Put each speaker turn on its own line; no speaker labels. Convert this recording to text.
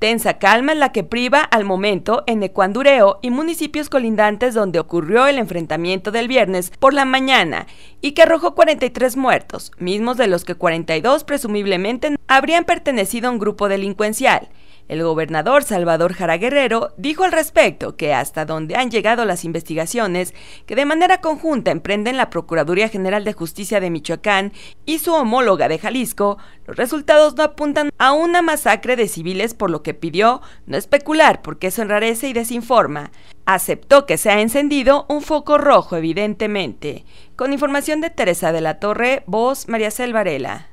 Tensa calma en la que priva al momento en Ecuandureo y municipios colindantes donde ocurrió el enfrentamiento del viernes por la mañana y que arrojó 43 muertos, mismos de los que 42 presumiblemente habrían pertenecido a un grupo delincuencial. El gobernador Salvador Jara Guerrero dijo al respecto que hasta donde han llegado las investigaciones que de manera conjunta emprenden la Procuraduría General de Justicia de Michoacán y su homóloga de Jalisco, los resultados no apuntan a una masacre de civiles por lo que pidió no especular porque eso enrarece y desinforma. Aceptó que se ha encendido un foco rojo evidentemente. Con información de Teresa de la Torre, voz María Selvarela.